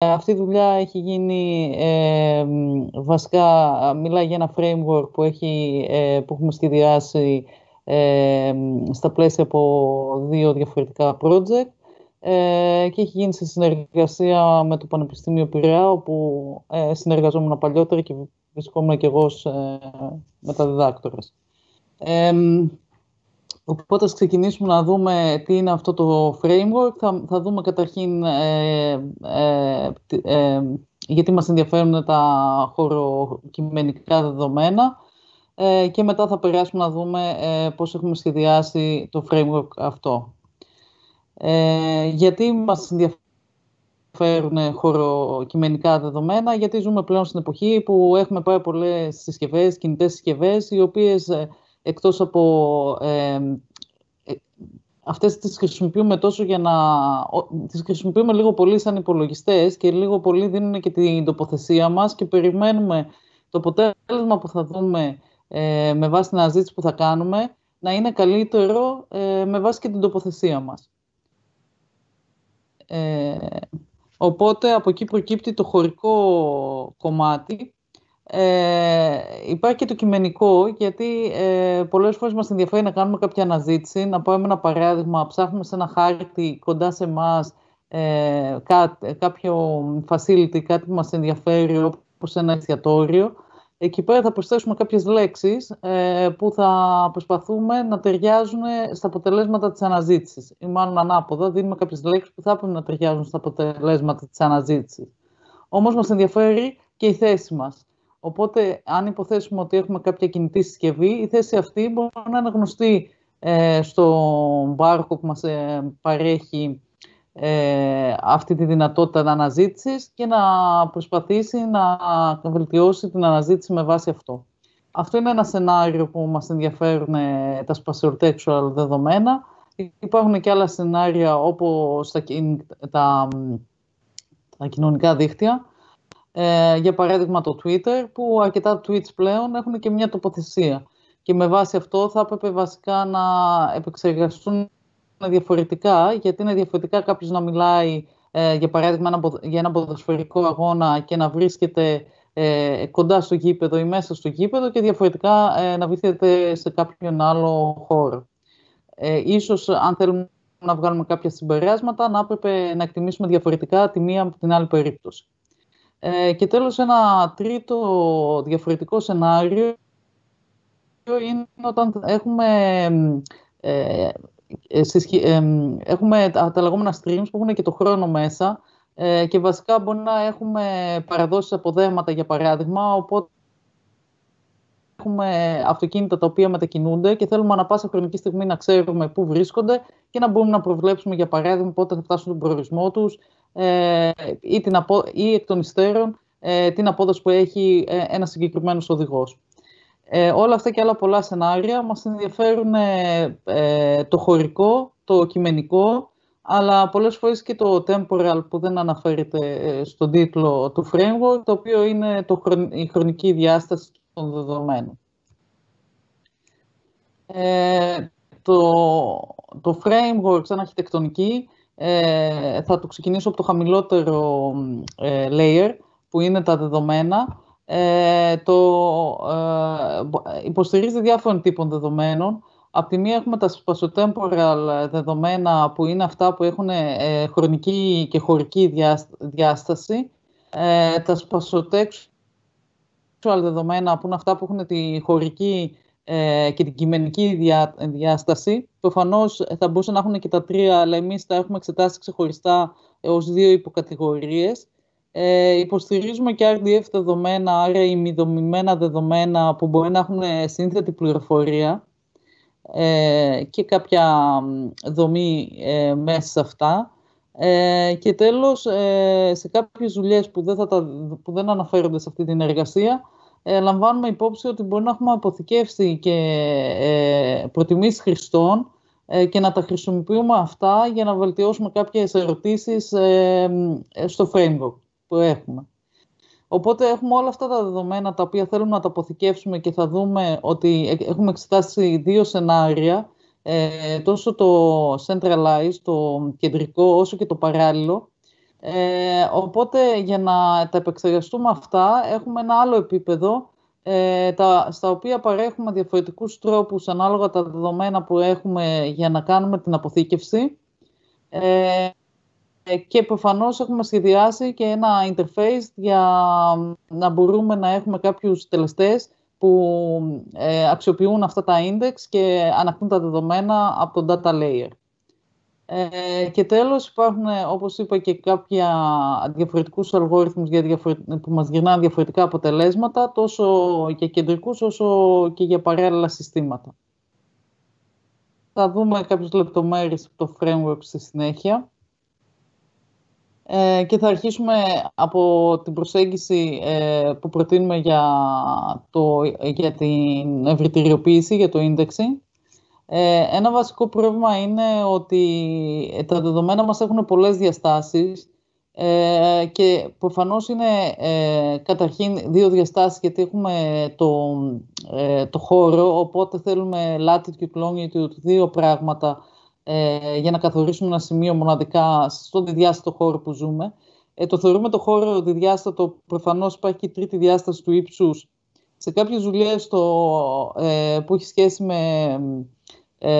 Αυτή η δουλειά έχει γίνει ε, βασικά, μιλάει για ένα framework που, έχει, ε, που έχουμε σχεδιάσει ε, στα πλαίσια από δύο διαφορετικά project και έχει γίνει σε συνεργασία με το Πανεπιστήμιο Πειραιά όπου συνεργαζόμουν παλιότερα και βρισκόμουν και εγώ ως μεταδιδάκτορας. Οπότε ας ξεκινήσουμε να δούμε τι είναι αυτό το framework. Θα, θα δούμε καταρχήν ε, ε, ε γιατί μας ενδιαφέρουν τα χωροκειμενικά δεδομένα ε, και μετά θα περάσουμε να δούμε ε, πώς έχουμε σχεδιάσει το framework αυτό. γιατί μας ενδιαφέρουν χωροκειμενικά δεδομένα, γιατί ζούμε πλέον στην εποχή που έχουμε πάρα πολλές συσκευές, κινητές συσκευές, οι οποίες εκτός από ε, αυτές τις χρησιμοποιούμε τόσο για να... Τις χρησιμοποιούμε λίγο πολύ σαν υπολογιστές και λίγο πολύ δίνουν και την τοποθεσία μας και περιμένουμε το αποτέλεσμα που θα δούμε ε, με βάση την αναζήτηση που θα κάνουμε να είναι καλύτερο ε, με βάση και την τοποθεσία μας. Ε, οπότε από εκεί προκύπτει το χωρικό κομμάτι ε, υπάρχει και το κειμενικό, γιατί ε, πολλές φορές μας ενδιαφέρει να κάνουμε κάποια αναζήτηση, να πάμε ένα παράδειγμα, ψάχνουμε σε ένα χάρτη κοντά σε εμάς ε, κάποιο facility, κάτι που μας ενδιαφέρει, όπως ένα εστιατόριο. Εκεί πέρα θα προσθέσουμε κάποιες λέξεις ε, που θα προσπαθούμε να ταιριάζουν στα αποτελέσματα της αναζήτησης. Ή μάλλον ανάποδα, δίνουμε κάποιες λέξεις που θα έπρεπε να ταιριάζουν στα αποτελέσματα της αναζήτησης. Όμως μας ενδιαφέρει και η θέση μας. Οπότε, αν υποθέσουμε ότι έχουμε κάποια κινητή συσκευή, η θέση αυτή μπορεί να είναι γνωστή ε, στον πάροχο που μας ε, παρέχει ε, αυτή τη δυνατότητα αναζήτησης και να προσπαθήσει να βελτιώσει την αναζήτηση με βάση αυτό. Αυτό είναι ένα σενάριο που μας ενδιαφέρουν ε, τα spatial δεδομένα. Υπάρχουν και άλλα σενάρια όπως τα, τα, κοινωνικά δίχτυα ε, για παράδειγμα το Twitter, που αρκετά tweets πλέον έχουν και μια τοποθεσία. Και με βάση αυτό θα έπρεπε βασικά να επεξεργαστούν διαφορετικά, γιατί είναι διαφορετικά κάποιος να μιλάει, ε, για παράδειγμα, για ένα ποδοσφαιρικό αγώνα και να βρίσκεται ε, κοντά στο γήπεδο ή μέσα στο γήπεδο και διαφορετικά ε, να βρίσκεται σε κάποιον άλλο χώρο. Ε, ίσως, αν θέλουμε να βγάλουμε κάποια συμπεράσματα, να έπρεπε να εκτιμήσουμε διαφορετικά τη μία από την άλλη περίπτωση. Ε, και τέλος ένα τρίτο διαφορετικό σενάριο είναι όταν έχουμε, ε, ε, ε έχουμε τα, λεγόμενα streams που έχουν και το χρόνο μέσα ε, και βασικά μπορεί να έχουμε παραδόσεις αποδέματα για παράδειγμα, οπότε έχουμε αυτοκίνητα τα οποία μετακινούνται και θέλουμε ανα πάσα χρονική στιγμή να ξέρουμε πού βρίσκονται και να μπορούμε να προβλέψουμε για παράδειγμα πότε θα φτάσουν τον προορισμό τους, ε, ή, απο, ή εκ των υστέρων ε, την απόδοση που έχει ε, ένας συγκεκριμένος οδηγός. Ε, όλα αυτά και άλλα πολλά σενάρια μας ενδιαφέρουν ε, το χωρικό, το κειμενικό, αλλά πολλές φορές και το temporal που δεν αναφέρεται στον τίτλο του framework, το οποίο είναι το η χρονική διάσταση των δεδομένων. το, το framework σαν αρχιτεκτονική ε, θα το ξεκινήσω από το χαμηλότερο ε, layer, που είναι τα δεδομένα. Ε, το, ε, υποστηρίζει διάφορων τύπων δεδομένων. Απ' τη μία έχουμε τα spatiotemporal δεδομένα, που είναι αυτά που έχουν χρονική και χωρική διάσταση. τα spatiotextual δεδομένα, που είναι αυτά που έχουν τη χωρική ε, και την κειμενική διά, διάσταση. Προφανώς θα μπορούσαν να έχουν και τα τρία, αλλά εμείς τα έχουμε εξετάσει ξεχωριστά ω δύο υποκατηγορίες. Ε, υποστηρίζουμε και RDF δεδομένα, άρα ημιδομημένα δεδομένα που μπορεί να έχουν σύνθετη πληροφορία ε, και κάποια δομή ε, μέσα σε αυτά. Ε, και τέλος, ε, σε κάποιες δουλειές που, που δεν αναφέρονται σε αυτή την εργασία, ε, λαμβάνουμε υπόψη ότι μπορεί να έχουμε αποθηκεύσει και ε, προτιμήσεις χρηστών ε, και να τα χρησιμοποιούμε αυτά για να βελτιώσουμε κάποιες ερωτήσεις ε, ε, στο framework που έχουμε. Οπότε έχουμε όλα αυτά τα δεδομένα τα οποία θέλουμε να τα αποθηκεύσουμε και θα δούμε ότι έχουμε εξετάσει δύο σενάρια, τόσο το centralized, το κεντρικό, όσο και το παράλληλο, ε, οπότε για να τα επεξεργαστούμε αυτά έχουμε ένα άλλο επίπεδο ε, τα, στα οποία παρέχουμε διαφορετικούς τρόπους ανάλογα τα δεδομένα που έχουμε για να κάνουμε την αποθήκευση ε, και προφανώς έχουμε σχεδιάσει και ένα interface για να μπορούμε να έχουμε κάποιους τελεστές που αξιοποιούν αυτά τα index και ανακτούν τα δεδομένα από το data layer. Ε, και τέλος υπάρχουν, ε, όπως είπα, και κάποια διαφορετικούς αλγόριθμους για διαφορε... που μας γυρνάνε διαφορετικά αποτελέσματα, τόσο για κεντρικούς όσο και για παράλληλα συστήματα. Θα δούμε κάποιες λεπτομέρειες από το framework στη συνέχεια. Ε, και θα αρχίσουμε από την προσέγγιση που προτείνουμε για, το, για την ευρυτηριοποίηση, για το indexing. Ε, ένα βασικό πρόβλημα είναι ότι ε, τα δεδομένα μας έχουν πολλές διαστάσεις ε, και προφανώς είναι καταρχήν δύο διαστάσεις γιατί έχουμε το, το χώρο οπότε θέλουμε latitude, longitude, δύο πράγματα για να καθορίσουμε ένα σημείο μοναδικά στον διδιάστατο χώρο που ζούμε. το θεωρούμε το χώρο διδιάστατο, προφανώς υπάρχει και η τρίτη διάσταση του ύψους. Σε κάποιες δουλειές που έχει σχέση με ε,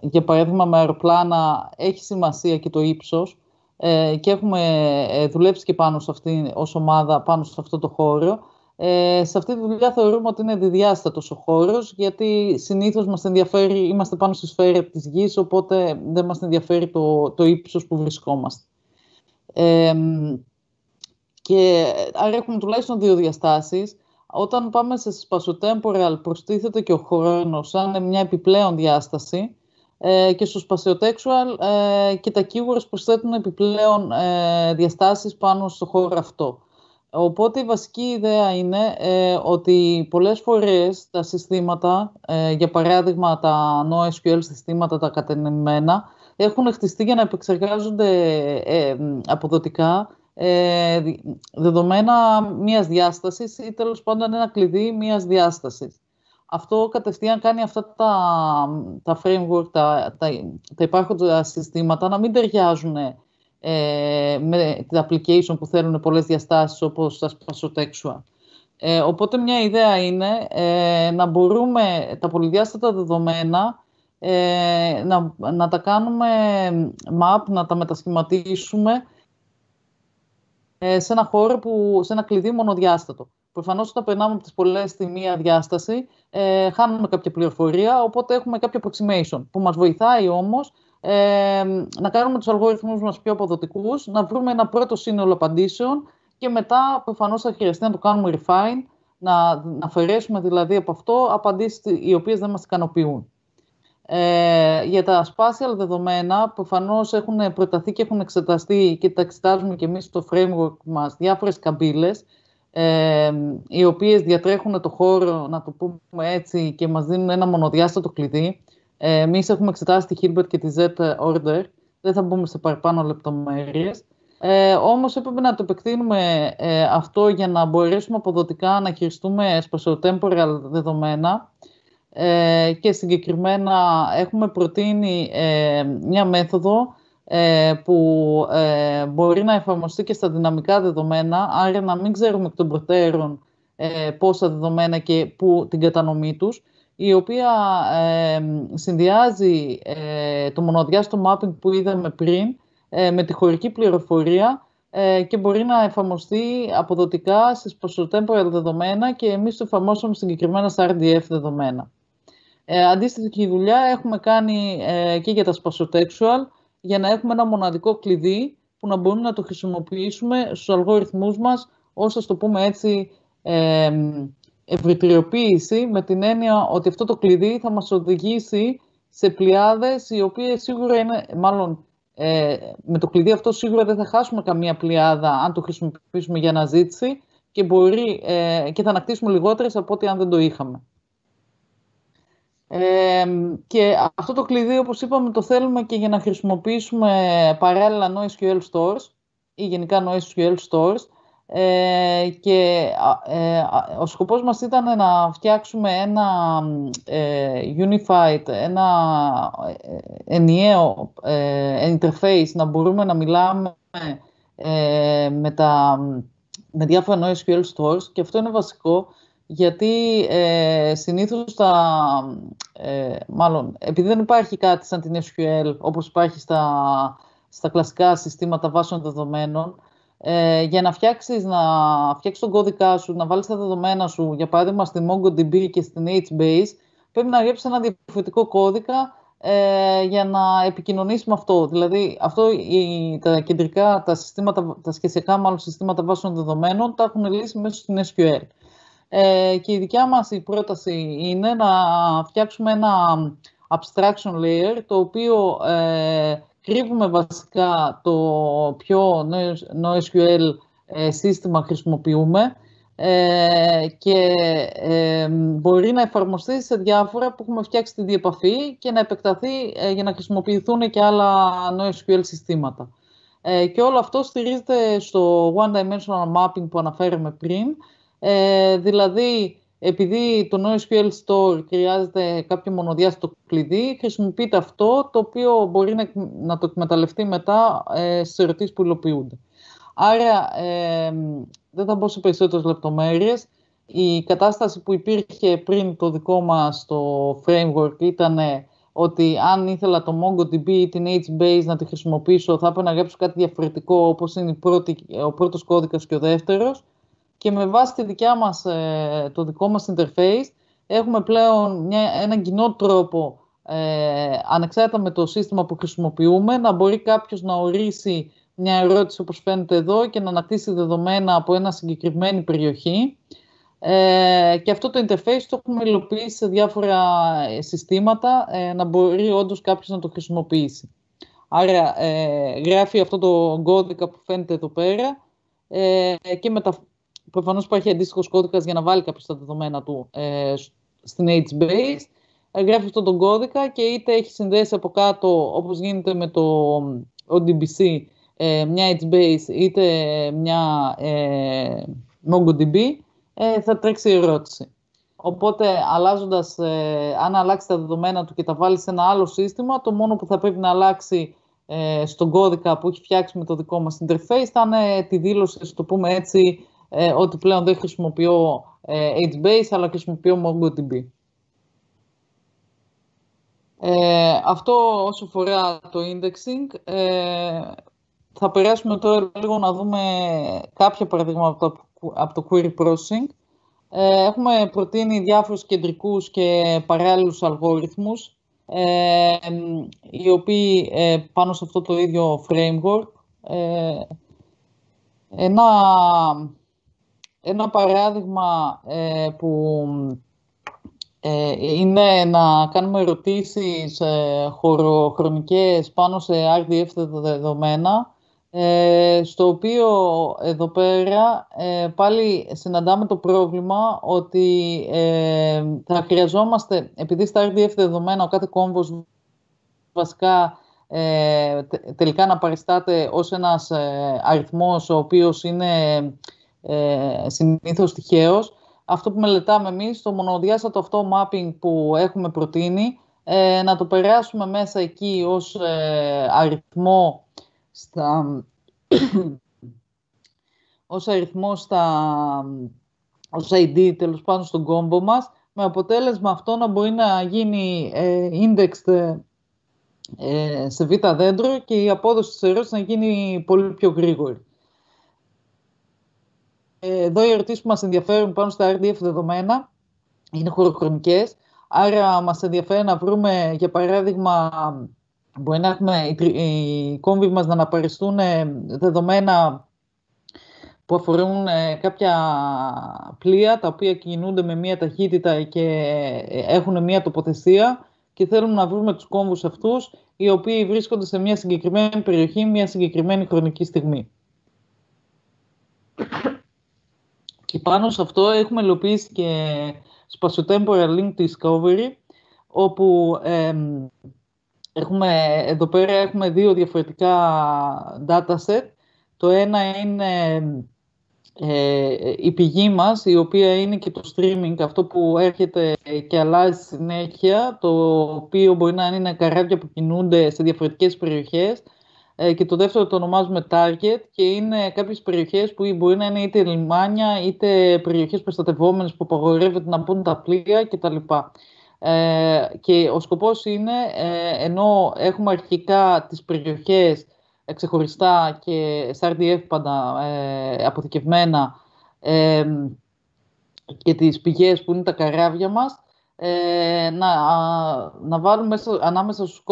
για παράδειγμα με αεροπλάνα έχει σημασία και το ύψος ε, και έχουμε ε, δουλέψει και πάνω σε αυτή, ως ομάδα πάνω σε αυτό το χώρο. Ε, σε αυτή τη δουλειά θεωρούμε ότι είναι διδιάστατος ο χώρος γιατί συνήθως μας ενδιαφέρει, είμαστε πάνω στη σφαίρα της γης οπότε δεν μας ενδιαφέρει το, το ύψος που βρισκόμαστε. Ε, και άρα έχουμε τουλάχιστον δύο διαστάσεις όταν πάμε σε spatiotemporal προστίθεται και ο χρόνος σαν μια επιπλέον διάσταση ε, και στο σπασιοτέξουαλ ε, και τα keywords προσθέτουν επιπλέον ε, διαστάσεις πάνω στο χώρο αυτό. Οπότε η βασική ιδέα είναι ε, ότι πολλές φορές τα συστήματα, για παράδειγμα τα NoSQL συστήματα τα κατενεμένα, έχουν χτιστεί για να επεξεργάζονται αποδοτικά ε, δεδομένα μιας διάστασης ή τέλος πάντων ένα κλειδί μιας διάστασης. Αυτό κατευθείαν κάνει αυτά τα, τα framework, τα, τα, τα υπάρχοντα συστήματα να μην ταιριάζουν ε, με την application που θέλουν πολλές διαστάσεις όπως τα σπασοτέξουα. ε, οπότε μια ιδέα είναι ε, να μπορούμε τα πολυδιάστατα δεδομένα να, να τα κάνουμε map, να τα μετασχηματίσουμε ε, σε ένα χώρο, που, σε ένα κλειδί μονοδιάστατο. Προφανώς, όταν περνάμε από τις πολλές στη μία διάσταση, ε, χάνουμε κάποια πληροφορία, οπότε έχουμε κάποιο approximation που μας βοηθάει όμως ε, να κάνουμε τους αλγόριθμους μας πιο αποδοτικούς, να βρούμε ένα πρώτο σύνολο απαντήσεων και μετά προφανώς θα χρειαστεί να το κάνουμε refine, να, να αφαιρέσουμε δηλαδή από αυτό απαντήσεις οι οποίες δεν μας ικανοποιούν. Ε, για τα spatial δεδομένα, προφανώς έχουν προταθεί και έχουν εξεταστεί και τα εξετάζουμε και εμείς στο framework μας διάφορες καμπύλες, ε, οι οποίες διατρέχουν το χώρο, να το πούμε έτσι, και μας δίνουν ένα μονοδιάστατο κλειδί. Ε, εμείς έχουμε εξετάσει τη Hilbert και τη Z Order. Δεν θα μπούμε σε παραπάνω λεπτομέρειες. Ε, Όμως έπρεπε να το επεκτείνουμε ε, αυτό για να μπορέσουμε αποδοτικά να χειριστούμε spatial temporal δεδομένα. Ε, και συγκεκριμένα έχουμε προτείνει ε, μια μέθοδο ε, που μπορεί να εφαρμοστεί και στα δυναμικά δεδομένα, άρα να μην ξέρουμε εκ των προτέρων πόσα δεδομένα και που την κατανομή τους, η οποία συνδυάζει το μονοδιάστο mapping που είδαμε πριν με τη χωρική πληροφορία και μπορεί να εφαρμοστεί αποδοτικά στις ποσοτέμπορα δεδομένα και εμείς το εφαρμόσαμε συγκεκριμένα στα RDF δεδομένα. Ε, αντίστοιχη δουλειά έχουμε κάνει ε, και για τα Textual για να έχουμε ένα μοναδικό κλειδί που να μπορούμε να το χρησιμοποιήσουμε στους αλγόριθμούς μας όσο το πούμε έτσι, ε, με την έννοια ότι αυτό το κλειδί θα μας οδηγήσει σε πλειάδες οι οποίες σίγουρα είναι, μάλλον ε, με το κλειδί αυτό σίγουρα δεν θα χάσουμε καμία πλειάδα αν το χρησιμοποιήσουμε για αναζήτηση και, μπορεί, ε, και θα ανακτήσουμε λιγότερες από ό,τι αν δεν το είχαμε και αυτό το κλειδί, όπως είπαμε, το θέλουμε και για να χρησιμοποιήσουμε παράλληλα NoSQL Stores ή γενικά NoSQL Stores. Ε, και ε, ο σκοπός μας ήταν να φτιάξουμε ένα ε, unified, ένα ενιαίο interface, να μπορούμε να μιλάμε με, τα, με διάφορα NoSQL Stores και αυτό είναι βασικό γιατί ε, συνήθως τα, ε, μάλλον, επειδή δεν υπάρχει κάτι σαν την SQL όπως υπάρχει στα, στα κλασικά συστήματα βάσεων δεδομένων, ε, για να φτιάξεις, να φτιάξεις τον κώδικά σου, να βάλεις τα δεδομένα σου, για παράδειγμα στη MongoDB και στην HBase, πρέπει να γράψεις ένα διαφορετικό κώδικα ε, για να επικοινωνήσει με αυτό. Δηλαδή, αυτό η, τα κεντρικά, τα, τα σχεσιακά μάλλον συστήματα βάσεων δεδομένων τα έχουν λύσει μέσα στην SQL. Ε, και η δικιά μας η πρόταση είναι να φτιάξουμε ένα abstraction layer, το οποίο ε, κρύβουμε βασικά το ποιο NoSQL ε, σύστημα χρησιμοποιούμε ε, και ε, μπορεί να εφαρμοστεί σε διάφορα που έχουμε φτιάξει τη διεπαφή και να επεκταθεί ε, για να χρησιμοποιηθούν και άλλα NoSQL συστήματα. και όλο αυτό στηρίζεται στο One Dimensional Mapping που αναφέραμε πριν, ε, δηλαδή, επειδή το NoSQL Store χρειάζεται κάποιο μονοδιάστατο κλειδί, χρησιμοποιείται αυτό το οποίο μπορεί να, το εκμεταλλευτεί μετά ε, στις που υλοποιούνται. Άρα, ε, δεν θα μπω σε περισσότερες λεπτομέρειες. Η κατάσταση που υπήρχε πριν το δικό μας το framework ήταν ότι αν ήθελα το MongoDB ή την HBase να τη χρησιμοποιήσω, θα έπρεπε να γράψω κάτι διαφορετικό, όπως είναι η πρώτη, ο πρώτος κώδικας και ο δεύτερος και με βάση τη δικιά μας, ε, το δικό μας interface έχουμε πλέον μια, έναν κοινό τρόπο ε, ανεξάρτητα με το σύστημα που χρησιμοποιούμε να μπορεί κάποιος να ορίσει μια ερώτηση όπως φαίνεται εδώ και να ανακτήσει δεδομένα από ένα συγκεκριμένη περιοχή ε, και αυτό το interface το έχουμε υλοποιήσει σε διάφορα ε, συστήματα ε, να μπορεί όντως κάποιος να το χρησιμοποιήσει. Άρα ε, γράφει αυτό το κώδικα που φαίνεται εδώ πέρα και μετα, προφανώς υπάρχει αντίστοιχο κώδικα για να βάλει κάποιος τα δεδομένα του ε, στην HBase. Ε, γράφει αυτόν τον κώδικα και είτε έχει συνδέσει από κάτω, όπως γίνεται με το ODBC, ε, μια HBase είτε μια ε, MongoDB, ε, θα τρέξει η ερώτηση. Οπότε, αλλάζοντας, ε, αν αλλάξει τα δεδομένα του και τα βάλει σε ένα άλλο σύστημα, το μόνο που θα πρέπει να αλλάξει ε, στον κώδικα που έχει φτιάξει με το δικό μας interface θα είναι τη δήλωση, το πούμε έτσι, ε, ότι πλέον δεν χρησιμοποιώ ε, HBase, αλλά χρησιμοποιώ MongoDB. Ε, αυτό όσο αφορά το indexing, ε, θα περάσουμε τώρα λίγο να δούμε κάποια παραδείγματα από το, από το query processing. Ε, έχουμε προτείνει διάφορους κεντρικούς και παράλληλους αλγόριθμους, ε, οι οποίοι πάνω σε αυτό το ίδιο framework. ένα ένα παράδειγμα ε, που ε, είναι να κάνουμε ερωτήσεις ε, πάνω σε RDF δεδομένα ε, στο οποίο εδώ πέρα πάλι συναντάμε το πρόβλημα ότι θα χρειαζόμαστε, επειδή στα RDF δεδομένα ο κάθε κόμβος βασικά τελικά να παριστάται ως ένας αριθμός ο οποίος είναι ε, συνήθως Αυτό που μελετάμε εμείς, το μονοδιάστατο αυτό mapping που έχουμε προτείνει, ε, να το περάσουμε μέσα εκεί ως ε, αριθμό στα... ως αριθμό στα... ως ID τέλος πάντων στον κόμπο μας, με αποτέλεσμα αυτό να μπορεί να γίνει ε, indexed ε, σε β' δέντρο και η απόδοση της ερώτησης να γίνει πολύ πιο γρήγορη εδώ οι ερωτήσεις που μας ενδιαφέρουν πάνω στα RDF δεδομένα είναι χωροχρονικέ. Άρα μας ενδιαφέρει να βρούμε, για παράδειγμα, μπορεί να έχουμε οι κόμβοι μας να αναπαριστούν ε, δεδομένα που αφορούν ε, κάποια πλοία τα οποία κινούνται με μία ταχύτητα και ε, έχουν μία τοποθεσία και θέλουμε να βρούμε τους κόμβους αυτούς οι οποίοι βρίσκονται σε μία συγκεκριμένη περιοχή μία συγκεκριμένη χρονική στιγμή. Και πάνω σε αυτό έχουμε υλοποιήσει και σπασιο-temporal link discovery, όπου έχουμε, εδώ πέρα έχουμε δύο διαφορετικά dataset. Το ένα είναι ε, η πηγή μας, η οποία είναι και το streaming, αυτό που έρχεται και αλλάζει συνέχεια, το οποίο μπορεί να είναι καράβια που κινούνται σε διαφορετικές περιοχές, ε, και το δεύτερο το ονομάζουμε target και είναι κάποιες περιοχές που μπορεί να είναι είτε λιμάνια είτε περιοχές προστατευόμενες που απαγορεύεται να μπουν τα πλοία κτλ. Ε, και ο σκοπός είναι, ε, ενώ έχουμε αρχικά τις περιοχές ξεχωριστά και στα RDF πάντα ε, αποθηκευμένα ε, και τις πηγές που είναι τα καράβια μας, ε, να, να βάλουμε μέσα, ανάμεσα στους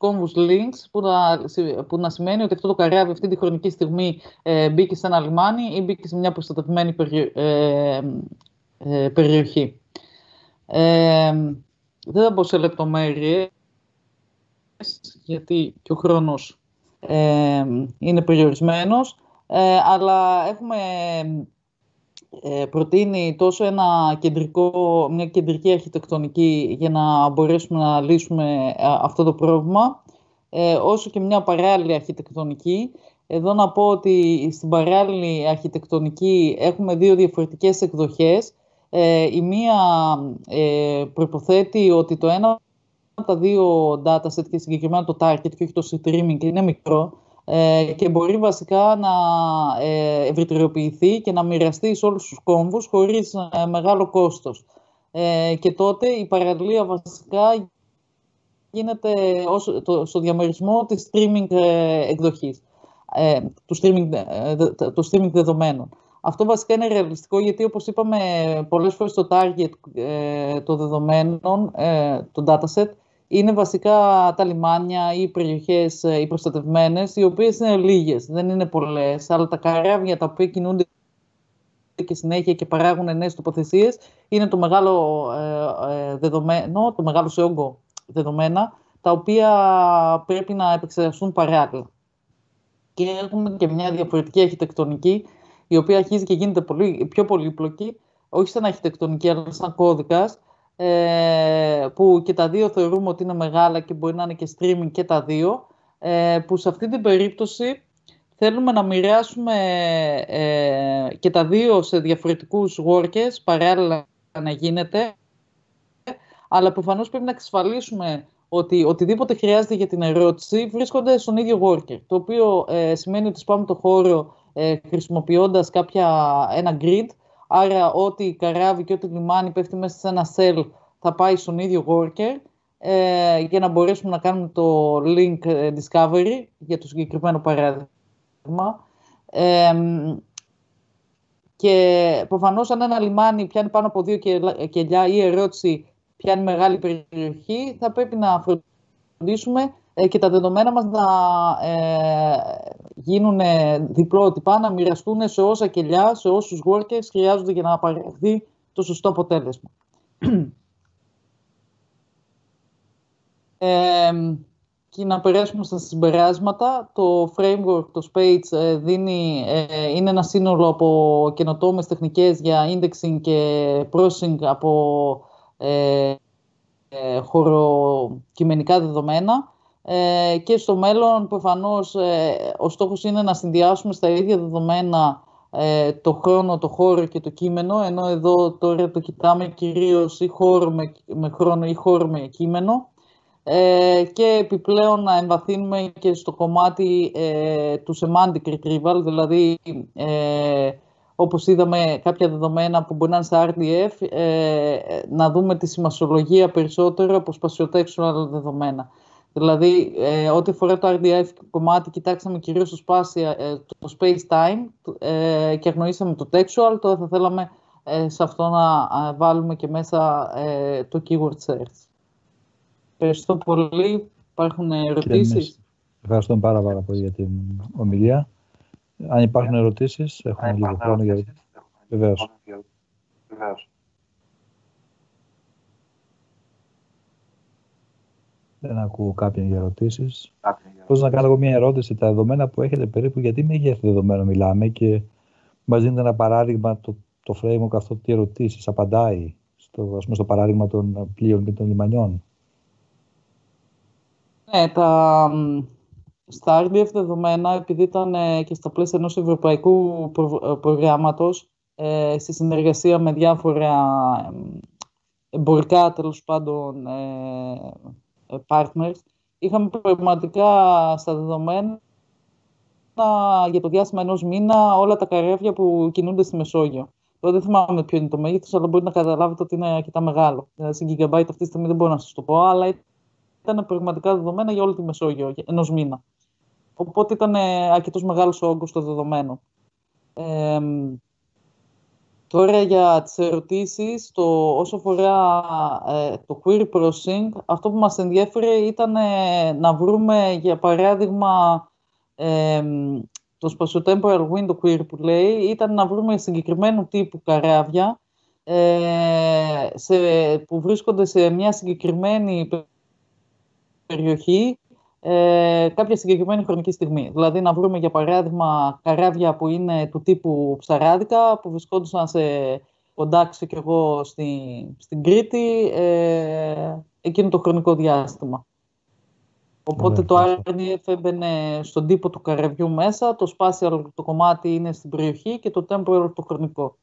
κόμβους links που να, σημαίνει ότι αυτό το καράβι αυτή τη χρονική στιγμή ε, μπήκε σε ένα λιμάνι ή μπήκε σε μια προστατευμένη ε, ε, περιοχή. δεν θα μπω σε λεπτομέρειες γιατί και ο χρόνος είναι περιορισμένος αλλά έχουμε ε, προτείνει τόσο ένα κεντρικό, μια κεντρική αρχιτεκτονική για να μπορέσουμε να λύσουμε ε, αυτό το πρόβλημα, ε, όσο και μια παράλληλη αρχιτεκτονική. Εδώ να πω ότι στην παράλληλη αρχιτεκτονική έχουμε δύο διαφορετικές εκδοχές. η μία προποθέτει ότι το ένα από τα δύο set και συγκεκριμένα το target και όχι το streaming είναι μικρό, ε, και μπορεί βασικά να ε, ευρυτεροποιηθεί και να μοιραστεί σε όλους τους κόμβους χωρίς ε, μεγάλο κόστος. και τότε η παραλία βασικά γίνεται στο διαμερισμό της streaming εκδοχής, του streaming, το streaming δεδομένων. Αυτό βασικά είναι ρεαλιστικό γιατί όπως είπαμε πολλές φορές το target των δεδομένων, το dataset, είναι βασικά τα λιμάνια ή οι περιοχές ε, οι προστατευμένες, οι οποίες είναι λίγες, δεν είναι πολλές, αλλά τα καράβια τα οποία κινούνται και συνέχεια και παράγουν νέες τοποθεσίες, είναι το μεγάλο ε, ε, δεδομένο, το μεγάλο σε όγκο δεδομένα, τα οποία πρέπει να επεξεργαστούν παράλληλα. Και έχουμε και μια διαφορετική αρχιτεκτονική, η οποία αρχίζει και γίνεται πολύ, πιο πολύπλοκη, όχι σαν αρχιτεκτονική, αλλά σαν κώδικας, ε, που και τα δύο θεωρούμε ότι είναι μεγάλα και μπορεί να είναι και streaming και τα δύο, ε, που σε αυτή την περίπτωση θέλουμε να μοιράσουμε ε, και τα δύο σε διαφορετικούς workers, παράλληλα να γίνεται, αλλά προφανώς πρέπει να εξασφαλίσουμε ότι οτιδήποτε χρειάζεται για την ερώτηση βρίσκονται στον ίδιο worker, το οποίο ε, σημαίνει ότι σπάμε το χώρο ε, χρησιμοποιώντας κάποια, ένα grid, Άρα ό,τι καράβι και ό,τι λιμάνι πέφτει μέσα σε ένα cell θα πάει στον ίδιο worker ε, για να μπορέσουμε να κάνουμε το link ε, discovery για το συγκεκριμένο παράδειγμα. Ε, και προφανώς αν ένα λιμάνι πιάνει πάνω από δύο κελιά ή ερώτηση πιάνει μεγάλη περιοχή, θα πρέπει να φροντίσουμε ε, και τα δεδομένα μας να ε, γίνουν διπλότυπα, να μοιραστούν σε όσα κελιά, σε όσους workers χρειάζονται για να παραχθεί το σωστό αποτέλεσμα. Ε, και να περάσουμε στα συμπεράσματα. Το framework, το SPACE, ε, δίνει, είναι ένα σύνολο από καινοτόμες τεχνικές για indexing και processing από ε, χωροκειμενικά δεδομένα ε, και στο μέλλον προφανώς ε, ο στόχος είναι να συνδυάσουμε στα ίδια δεδομένα ε, το χρόνο, το χώρο και το κείμενο ενώ εδώ τώρα το κοιτάμε κυρίως ή χώρο με, χρόνο ή χώρο με κείμενο ε, και επιπλέον να εμβαθύνουμε και στο κομμάτι ε, του semantic retrieval δηλαδή όπως είδαμε κάποια δεδομένα που μπορεί να είναι στα RDF να δούμε τη σημασιολογία περισσότερο από άλλα δεδομένα. Δηλαδή, ε, ό,τι αφορά το RDF κομμάτι, κοιτάξαμε κυρίως το, space, ε, το space time ε, και αγνοήσαμε το textual. Τώρα θα θέλαμε ε, σε αυτό να ε, βάλουμε και μέσα το keyword search. Ευχαριστώ πολύ. Υπάρχουν ερωτήσεις. Ευχαριστώ πάρα, πάρα πολύ για την ομιλία. Αν υπάρχουν ερωτήσεις, έχουμε λίγο χρόνο για... Δεν ακούω κάποιον για ερωτήσεις. Πώς να κάνω εγώ μια ερώτηση. Τα δεδομένα που έχετε περίπου, γιατί με ηγέθη δεδομένο μιλάμε και μας δίνετε ένα παράδειγμα το, το framework αυτό τι ερωτήσεις απαντάει στο, ας πούμε, στο παράδειγμα των πλοίων και των λιμανιών. Ναι, τα, στα RDF δεδομένα, επειδή ήταν ε, και στα πλαίσια ενός ευρωπαϊκού ε, προγράμματος, ε, στη συνεργασία με διάφορα ε, εμπορικά τέλος πάντων partners, είχαμε πραγματικά στα δεδομένα για το διάστημα ενός μήνα όλα τα καρέβια που κινούνται στη Μεσόγειο. Τώρα δεν θυμάμαι ποιο είναι το μέγεθος, αλλά μπορείτε να καταλάβετε ότι είναι αρκετά μεγάλο. Δηλαδή, σε gigabyte αυτή τη στιγμή δεν μπορώ να σας το πω, αλλά ήταν πραγματικά δεδομένα για όλη τη Μεσόγειο, ενός μήνα. Οπότε ήταν αρκετός μεγάλος όγκος το δεδομένο. Ε, Τώρα για τις ερωτήσεις, το, όσο αφορά ε, το query processing, αυτό που μας ενδιέφερε ήταν ε, να βρούμε για παράδειγμα ε, το spatiotemporal window queer που λέει, ήταν να βρούμε συγκεκριμένου τύπου καράβια ε, σε, που βρίσκονται σε μια συγκεκριμένη περιοχή ε, κάποια συγκεκριμένη χρονική στιγμή. Δηλαδή να βρούμε για παράδειγμα καράβια που είναι του τύπου ψαράδικα που βρισκόντουσαν σε κοντάξιο και εγώ στην Κρήτη ε, εκείνο το χρονικό διάστημα. Οπότε ναι, το RNF έμπαινε στον τύπο του καραβιού μέσα, το spatial το κομμάτι είναι στην περιοχή και το temporal το χρονικό.